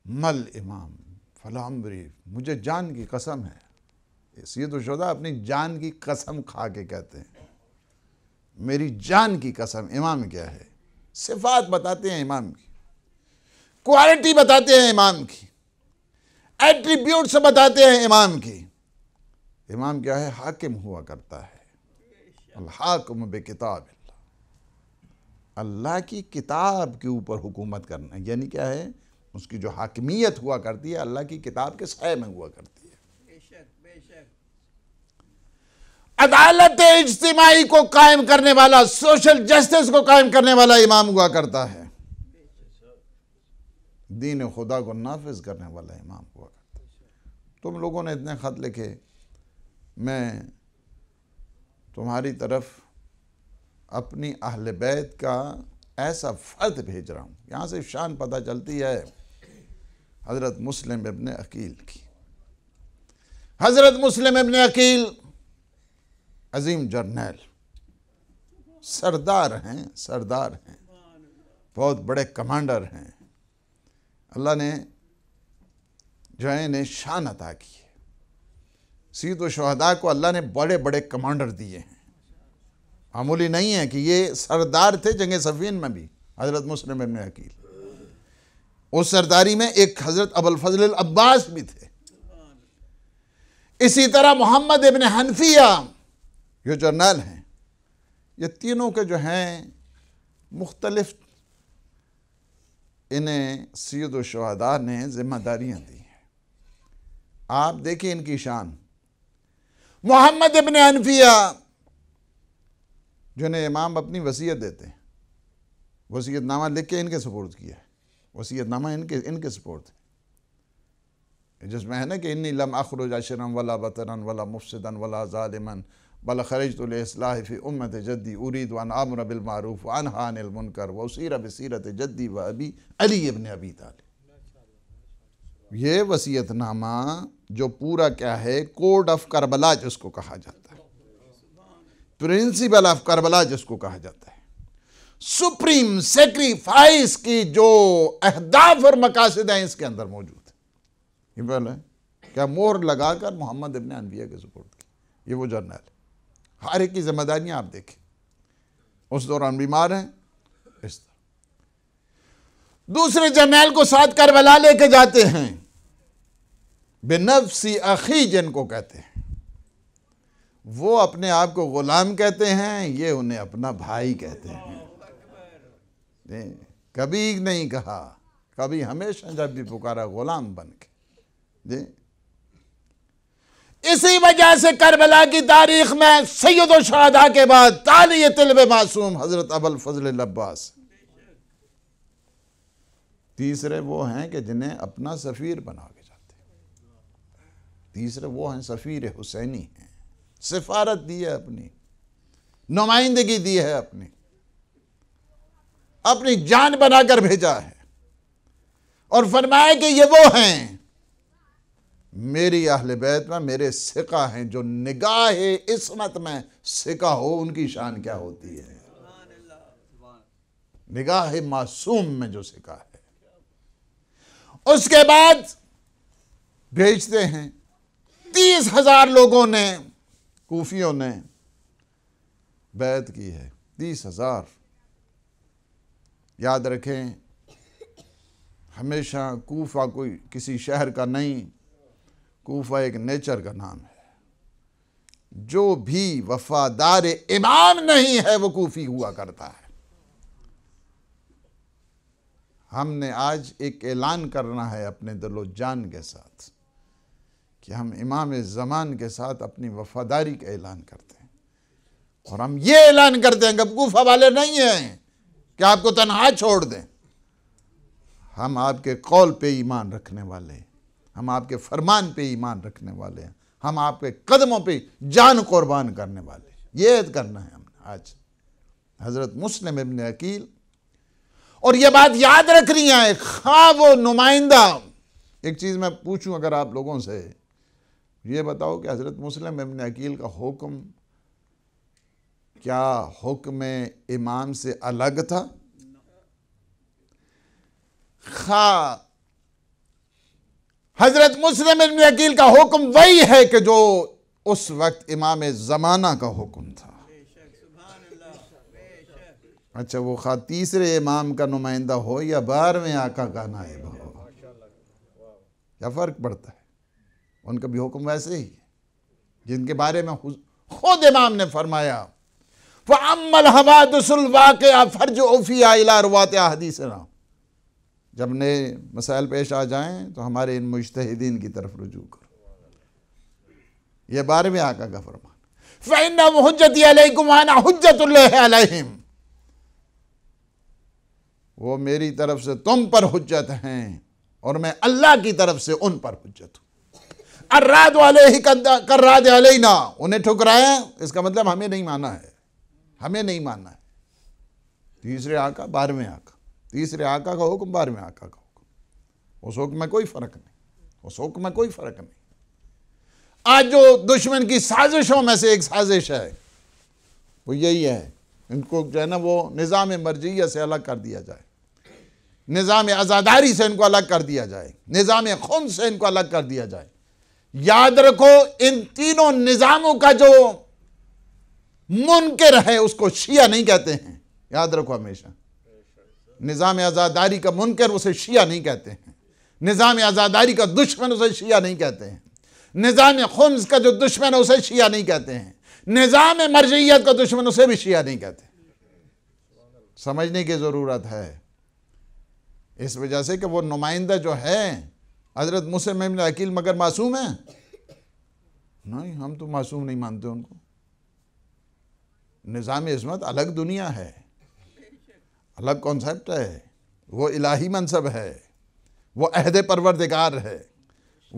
مل امام فلاحمبریف مجھے جان کی قسم ہے سید لیے اپنی جان کی قسم کھا کے کہتے ہیں میری جان کی قسم امام کیا ہے صفات بتاتے ہیں امام کی کوالٹی بتاتے ہیں امام کی ایٹریبیوٹ سے بتاتے ہیں امام کی امام کیا ہے حاکم ہوا کرتا ہے الحاکم بے کتاب اللہ اللہ کی کتاب کے اوپر حکومت کرنا یعنی کیا ہے اس کی جو حاکمیت ہوا کرتی ہے اللہ کی کتاب کے سائے میں ہوا کرتی ہے عدالت اجتماعی کو قائم کرنے والا سوشل جسٹس کو قائم کرنے والا امام ہوا کرتا ہے دین خدا کو نافذ کرنے والا امام ہوا کرتا ہے تم لوگوں نے اتنے خط لکھے میں تمہاری طرف اپنی اہل بیت کا ایسا فرد بھیج رہا ہوں یہاں سے شان پتہ چلتی ہے حضرت مسلم ابن عقیل کی حضرت مسلم ابن عقیل عظیم جرنیل سردار ہیں سردار ہیں بہت بڑے کمانڈر ہیں اللہ نے جو ہے انہیں شان عطا کی ہے سید و شہداء کو اللہ نے بڑے بڑے کمانڈر دیے ہیں معمولی نہیں ہے کہ یہ سردار تھے جنگ صفین میں بھی حضرت مسلم ابن عقیل اس سرداری میں ایک حضرت ابوالفضل العباس بھی تھے اسی طرح محمد ابن حنفیہ یہ جو ہیں یہ تینوں کے جو ہیں مختلف انہیں سید و شادا نے ذمہ داریاں دی ہیں آپ دیکھیں ان کی شان محمد ابن حنفیہ جنہیں امام اپنی وسیعت دیتے ہیں وسیعت نامہ لکھ کے ان کے سپورٹ کیا ہے وصیت نامہ ان کے ان کے سپورٹ تھے جس میں ہے نا کہ انی لم اخرج شرم ولا بطرن ولا مفسدن ولا ظالمن بل خرجت بلاخریج فی امت جدی ارید وان عن بالمعروف وان حان المنکر وصیر بصیرت جدی و ابی علی ابن ابی تعالی یہ وسیعت نامہ جو پورا کیا ہے کوڈ آف کربلا جس کو کہا جاتا ہے پرنسپل آف کربلا جس کو کہا جاتا ہے سپریم سیکریفائس کی جو اہداف اور مقاصد ہیں اس کے اندر موجود ہیں یہ پہلے مور لگا کر محمد ابن انبیہ کے سپورٹ کی یہ وہ ہے ہر ایک کی ذمہ داریاں آپ دیکھیں اس دوران بیمار ہیں دوسرے جرنیل کو ساتھ کربلا لے کے جاتے ہیں بنفسی اخی جن کو کہتے ہیں وہ اپنے آپ کو غلام کہتے ہیں یہ انہیں اپنا بھائی کہتے ہیں کبھی نہیں کہا کبھی ہمیشہ جب بھی پکارا غلام بن کے اسی وجہ سے کربلا کی تاریخ میں سید و شہدہ کے بعد تالی طلب معصوم حضرت ابل فضل عباس تیسرے وہ ہیں کہ جنہیں اپنا سفیر بنا کے جاتے ہیں تیسرے وہ ہیں سفیر حسینی ہیں سفارت دی ہے اپنی نمائندگی دی ہے اپنی اپنی جان بنا کر بھیجا ہے اور فرمایا کہ یہ وہ ہیں میری اہل بیت میں میرے سکا ہیں جو نگاہ اسمت میں سکہ ہو ان کی شان کیا ہوتی ہے نگاہ معصوم میں جو سکہ ہے اس کے بعد بھیجتے ہیں تیس ہزار لوگوں نے کوفیوں نے بیعت کی ہے تیس ہزار یاد رکھیں ہمیشہ کوفہ کوئی کسی شہر کا نہیں کوفہ ایک نیچر کا نام ہے جو بھی وفادار امام نہیں ہے وہ کوفی ہوا کرتا ہے ہم نے آج ایک اعلان کرنا ہے اپنے دل و جان کے ساتھ کہ ہم امام زمان کے ساتھ اپنی وفاداری کا اعلان کرتے ہیں اور ہم یہ اعلان کرتے ہیں کہ کوفہ والے نہیں ہیں کہ آپ کو تنہا چھوڑ دیں ہم آپ کے قول پہ ایمان رکھنے والے ہیں ہم آپ کے فرمان پہ ایمان رکھنے والے ہیں ہم آپ کے قدموں پہ جان قربان کرنے والے ہیں یہ عید کرنا ہے ہم نے آج حضرت مسلم ابن عقیل اور یہ بات یاد رکھ رہی ہیں خواب و نمائندہ ایک چیز میں پوچھوں اگر آپ لوگوں سے یہ بتاؤ کہ حضرت مسلم ابن عقیل کا حکم کیا حکم امام سے الگ تھا خواہ حضرت مسلم ابن عقیل کا حکم وہی ہے کہ جو اس وقت امام زمانہ کا حکم تھا اچھا وہ خواہ تیسرے امام کا نمائندہ ہو یا بارہویں کا نائب ہو کیا فرق پڑتا ہے ان کا بھی حکم ویسے ہی جن کے بارے میں خود امام نے فرمایا فَعَمَّ الْحَوَادُسُ الْوَاقِعَ فَرْجُ عُفِيَا إِلَىٰ رُوَاتِعَ حَدِيثِنَا جب نئے مسائل پیش آ جائیں تو ہمارے ان مجتہدین کی طرف رجوع کرو یہ بارے میں آقا کا فرمان فَإِنَّمْ حُجَّتِ عَلَيْكُمْ آنَا حُجَّتُ اللَّهِ عَلَيْهِمْ وہ میری طرف سے تم پر حجت ہیں اور میں اللہ کی طرف سے ان پر حجت ہوں اَرْرَادُ عَلَيْهِ كَرْرَادِ عَلَيْنَا انہیں ٹھکرائیں اس کا مطلب ہمیں نہیں مانا ہے ہمیں نہیں ماننا ہے تیسرے آقا بارویں آقا تیسرے آقا کا حکم بارویں آقا کا حکم اس حکم میں کوئی فرق نہیں اس حکم میں کوئی فرق نہیں آج جو دشمن کی سازشوں میں سے ایک سازش ہے وہ یہی ہے ان کو جو ہے نا وہ نظام مرجعیہ سے الگ کر دیا جائے نظام ازاداری سے ان کو الگ کر دیا جائے نظام خمس سے ان کو الگ کر دیا جائے یاد رکھو ان تینوں نظاموں کا جو منکر ہے اس کو شیعہ نہیں کہتے ہیں یاد رکھو ہمیشہ نظام آزاداری کا منکر اسے شیعہ نہیں کہتے ہیں نظام آزاداری کا دشمن اسے شیعہ نہیں کہتے ہیں نظام خمز کا جو دشمن ہے اسے شیعہ نہیں کہتے ہیں نظام مرجعیت کا دشمن اسے بھی شیعہ نہیں کہتے سمجھنے کی ضرورت ہے اس وجہ سے کہ وہ نمائندہ جو ہے حضرت مسلم عقیل مگر معصوم ہے نہیں ہم تو معصوم نہیں مانتے ان کو نظام عظمت الگ دنیا ہے الگ کانسیپٹ ہے وہ الہی منصب ہے وہ عہد پروردگار ہے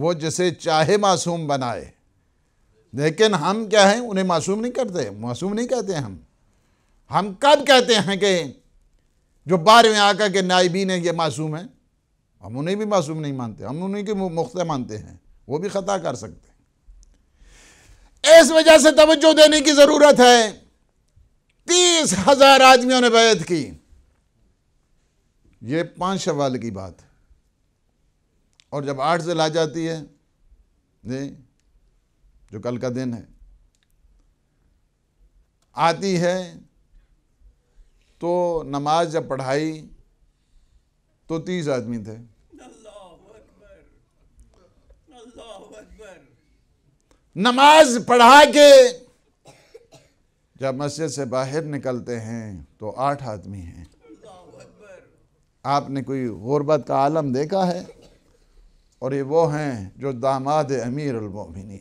وہ جسے چاہے معصوم بنائے لیکن ہم کیا ہیں انہیں معصوم نہیں کرتے معصوم نہیں کہتے ہم ہم کب کہتے ہیں کہ جو بارے میں آ کے نائبین ہیں یہ معصوم ہیں ہم انہیں بھی معصوم نہیں مانتے ہم انہیں کی مختہ مانتے ہیں وہ بھی خطا کر سکتے ہیں اس وجہ سے توجہ دینے کی ضرورت ہے تیس ہزار آدمیوں نے بیعت کی یہ پانچ شوال کی بات اور جب آٹھ سے آ جاتی ہے جو کل کا دن ہے آتی ہے تو نماز جب پڑھائی تو تیس آدمی تھے نماز پڑھا کے جب مسجد سے باہر نکلتے ہیں تو آٹھ آدمی ہیں آپ نے کوئی غربت کا عالم دیکھا ہے اور یہ وہ ہیں جو داماد امیر ہیں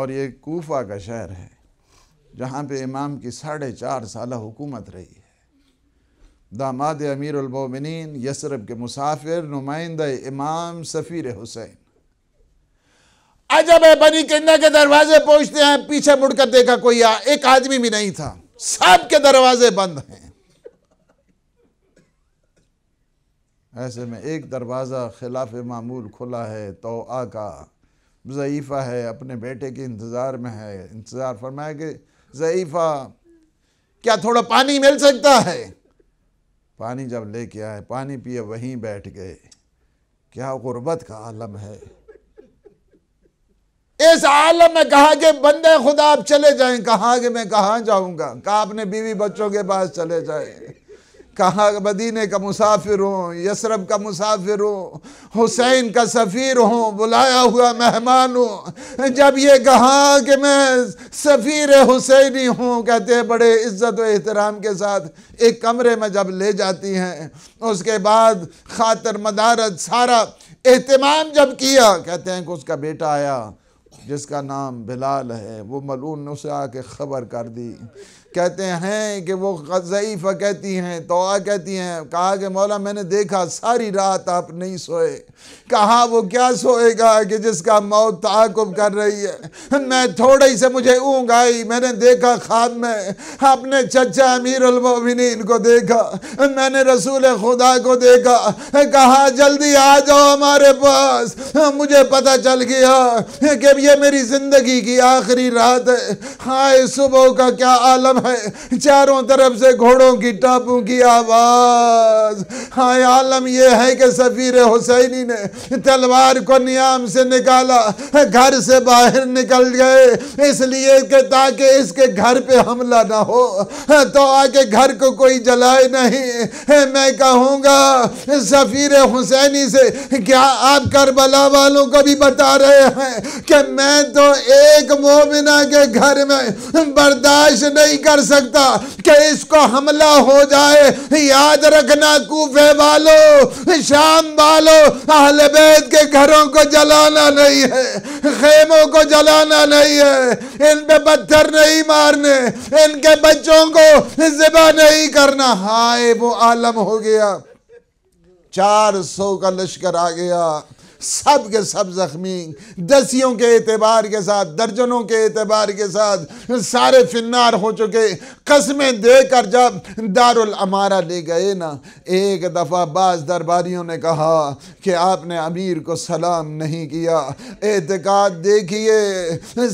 اور یہ کوفہ کا شہر ہے جہاں پہ امام کی ساڑھے چار سالہ حکومت رہی ہے داماد امیر المومنین یسرب کے مسافر نمائندہ امام سفیر حسین عجب ہے بنی کنہ کے دروازے پہنچتے ہیں پیچھے مڑ کر دیکھا کوئی ایک آدمی بھی نہیں تھا سب کے دروازے بند ہیں ایسے میں ایک دروازہ خلاف معمول کھلا ہے تو آ کا ضعیفہ ہے اپنے بیٹے کے انتظار میں ہے انتظار فرمایا کہ ضعیفہ کیا تھوڑا پانی مل سکتا ہے پانی جب لے کے آئے پانی پیے وہیں بیٹھ گئے کیا غربت کا عالم ہے اس عالم میں کہا کہ بندے خدا آپ چلے جائیں کہاں کہ میں کہاں جاؤں گا کہا نے بیوی بچوں کے پاس چلے جائیں کہاں مدینے کا مسافر ہوں یسرب کا مسافر ہوں حسین کا سفیر ہوں بلایا ہوا مہمان ہوں جب یہ کہا کہ میں سفیر حسینی ہوں کہتے ہیں بڑے عزت و احترام کے ساتھ ایک کمرے میں جب لے جاتی ہیں اس کے بعد خاطر مدارت سارا اہتمام جب کیا کہتے ہیں کہ اس کا بیٹا آیا جس کا نام بلال ہے وہ ملون نے اسے آ کے خبر کر دی کہتے ہیں کہ وہ ضعیفہ کہتی ہیں توا کہتی ہیں کہا کہ مولا میں نے دیکھا ساری رات آپ نہیں سوئے کہا وہ کیا سوئے گا کہ جس کا موت تعاقب کر رہی ہے میں تھوڑے سے مجھے اونگ آئی میں نے دیکھا خواب میں اپنے چچا امیر المومنین کو دیکھا میں نے رسول خدا کو دیکھا کہا جلدی آ جاؤ ہمارے پاس مجھے پتہ چل گیا کہ یہ میری زندگی کی آخری رات ہے ہائے صبح کا کیا عالم ہیں [laughs] چاروں طرف سے گھوڑوں کی ٹاپوں کی آواز ہاں عالم یہ ہے کہ سفیر حسینی نے تلوار کو نیام سے نکالا گھر سے باہر نکل گئے اس لیے کہ تاکہ اس کے گھر پہ حملہ نہ ہو تو آگے گھر کو کوئی جلائے نہیں میں کہوں گا سفیر حسینی سے کیا آپ کربلا والوں کو بھی بتا رہے ہیں کہ میں تو ایک مومنہ کے گھر میں برداشت نہیں کر کر سکتا کہ اس کو حملہ ہو جائے یاد رکھنا کوفے والو شام والو اہل بیت کے گھروں کو جلانا نہیں ہے خیموں کو جلانا نہیں ہے ان پہ پتھر نہیں مارنے ان کے بچوں کو زبا نہیں کرنا ہائے وہ عالم ہو گیا چار سو کا لشکر آ گیا سب کے سب زخمی دسیوں کے اعتبار کے ساتھ درجنوں کے اعتبار کے ساتھ سارے فنار ہو چکے قسمیں دے کر جب دار الامارہ لے گئے نا ایک دفعہ بعض درباریوں نے کہا کہ آپ نے امیر کو سلام نہیں کیا اعتقاد دیکھیے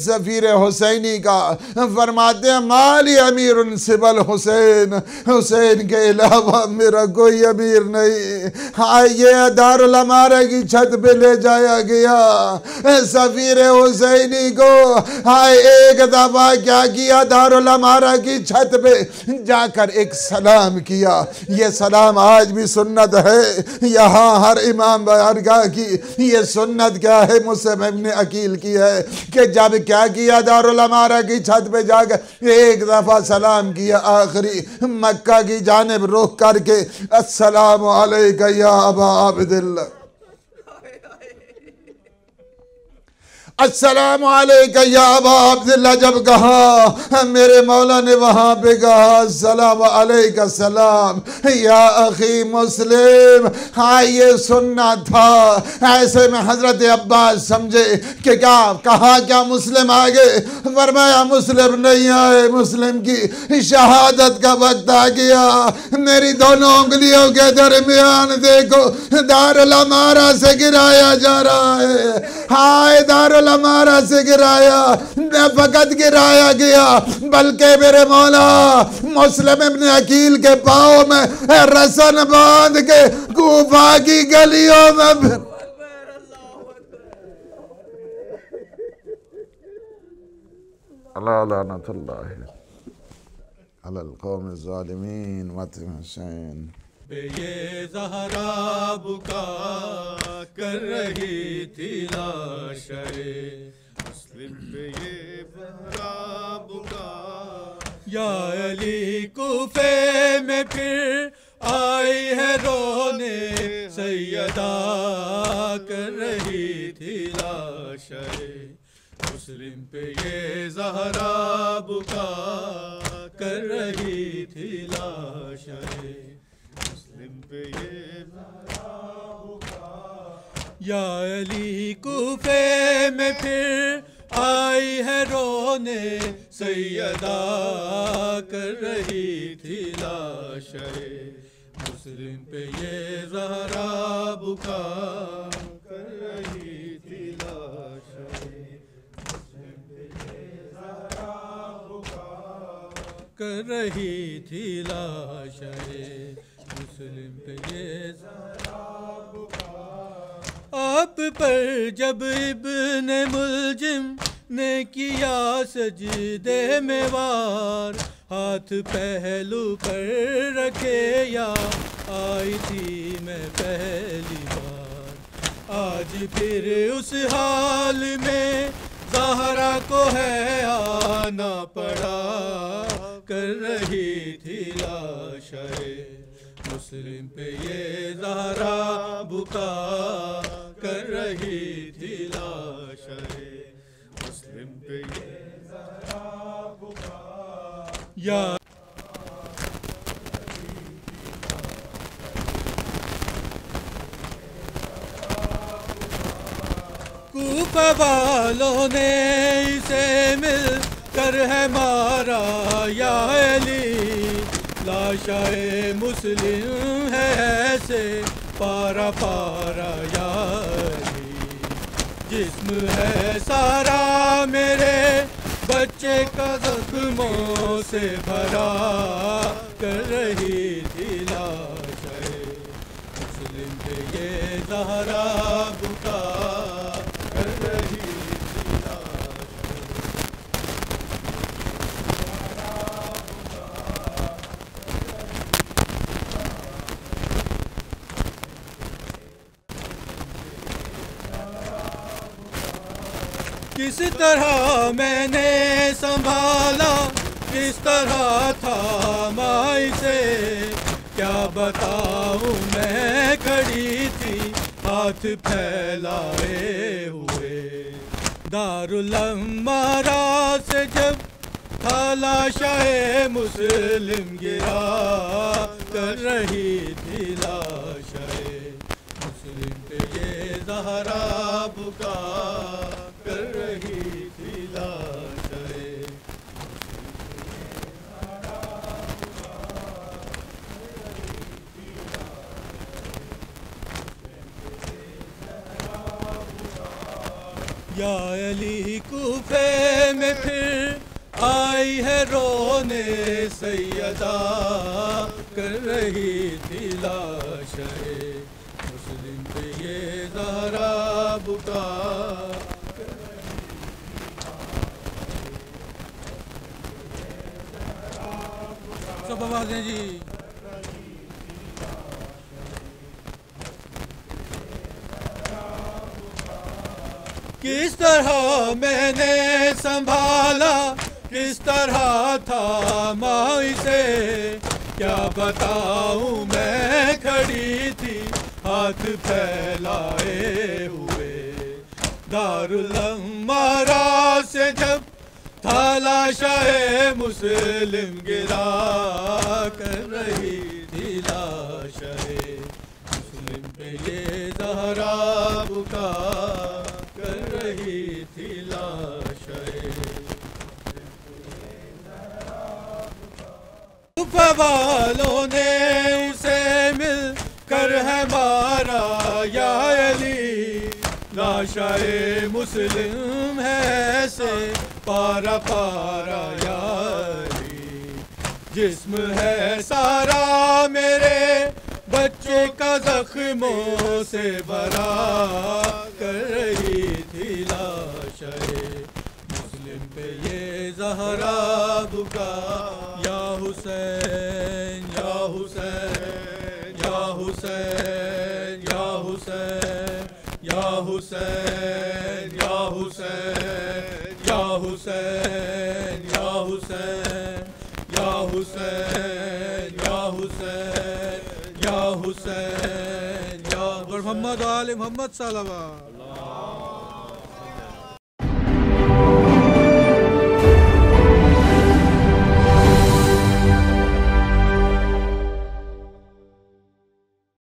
سفیر حسینی کا فرماتے ہیں مالی امیر سبل حسین حسین کے علاوہ میرا کوئی امیر نہیں آئیے دار الامارہ کی چھت پہ لے جایا گیا سفیر حسینی کو ہائے ایک کیا کیا کی چھت پہ جا کر ایک سلام کیا یہ سلام آج بھی سنت ہے یہاں ہر امام بہرگاہ کی یہ سنت کیا ہے مجھ سے ہم اکیل کی ہے کہ جب کیا دار المارا کی چھت پہ جا کر ایک دفعہ سلام کیا آخری مکہ کی جانب رخ کر کے السلام علیکہ یا ابا عبداللہ السلام علیکہ یا ابا عبداللہ جب کہا میرے مولا نے وہاں پہ کہا السلام علیکہ السلام یا اخی مسلم ہاں یہ سننا تھا ایسے میں حضرت عباس سمجھے کہ کیا کہا کیا مسلم آگے فرمایا مسلم نہیں آئے مسلم کی شہادت کا وقت آ گیا میری دونوں انگلیوں کے درمیان دیکھو دار مارا سے گرایا جا رہا ہے ہائے دار گل ہمارا سے گرایا میں فقط گرایا گیا بلکہ میرے مولا مسلم ابن عقیل کے پاؤں میں رسن باندھ کے کوفہ کی گلیوں میں پھر اللہ لعنت اللہ علی القوم الظالمین وطم حسین پہ یہ ظہرا بکار کر رہی تھی لاشرے مسلم پہ یہ بہر بکار یا علی کوفے میں پھر آئی ہے رونے سیدا کر رہی تھی لاشرے مسلم پہ یہ زہرا بکار کر رہی تھی لاشرے یا علی کوفے میں پھر آئی ہے رونے سیدہ کر رہی تھی لاشے مسلم پہ یہ زہرا بکا کر رہی تھی لاشے پہ یہ زہرا بکا کر رہی تھی لاشے آپ پر جب ابن ملجم نے کیا سجدے میں وار ہاتھ پہلو پر رکھے یا آئی تھی میں پہلی بار آج پھر اس حال میں زہرا کو ہے آنا پڑا کر رہی تھی لاش مسلم پہ یہ زہرا بکا کر رہی تھی لاش مسلم پہ یہ زہرا بکا یا والوں نے اسے مل کر ہے مارا یا علی لاشا مسلم ہے ایسے پارا پارا یار جسم ہے سارا میرے بچے کا زخموں سے بھرا کر رہی تھی لاشائے مسلم کے یہ زہرا بکار کس طرح میں نے سنبھالا کس طرح تھا مائی سے کیا بتاؤں میں کھڑی تھی ہاتھ پھیلائے ہوئے دار المارا سے جب تھالا شاہ مسلم گرا کر رہی تھی لا مسلم پہ یہ بکا یا علی کوفے میں پھر آئی ہے رونے سیدا کر رہی تھی لاش مسلم پہ یہ زہرا بکا سب آوازیں جی کس طرح میں نے سنبھالا کس طرح تھا مائی اسے کیا بتاؤں میں کھڑی تھی ہاتھ پھیلائے ہوئے دار سے جب تھا لا مسلم گرا کر رہی تھی لاشاہ مسلم مسلم یہ دہرا بکا کر رہی تھی لاش والوں نے اسے مل کر ہے مارا یا علی شاعر مسلم ہے سے پارا پارا یا علی جسم ہے سارا میرے بچے کا زخموں سے برا رہی تھی لاش مسلم پہ یہ زہرا یا حسین یا حسین یا حسین یا حسین حسین یا محمد آل محمد صلی اللہ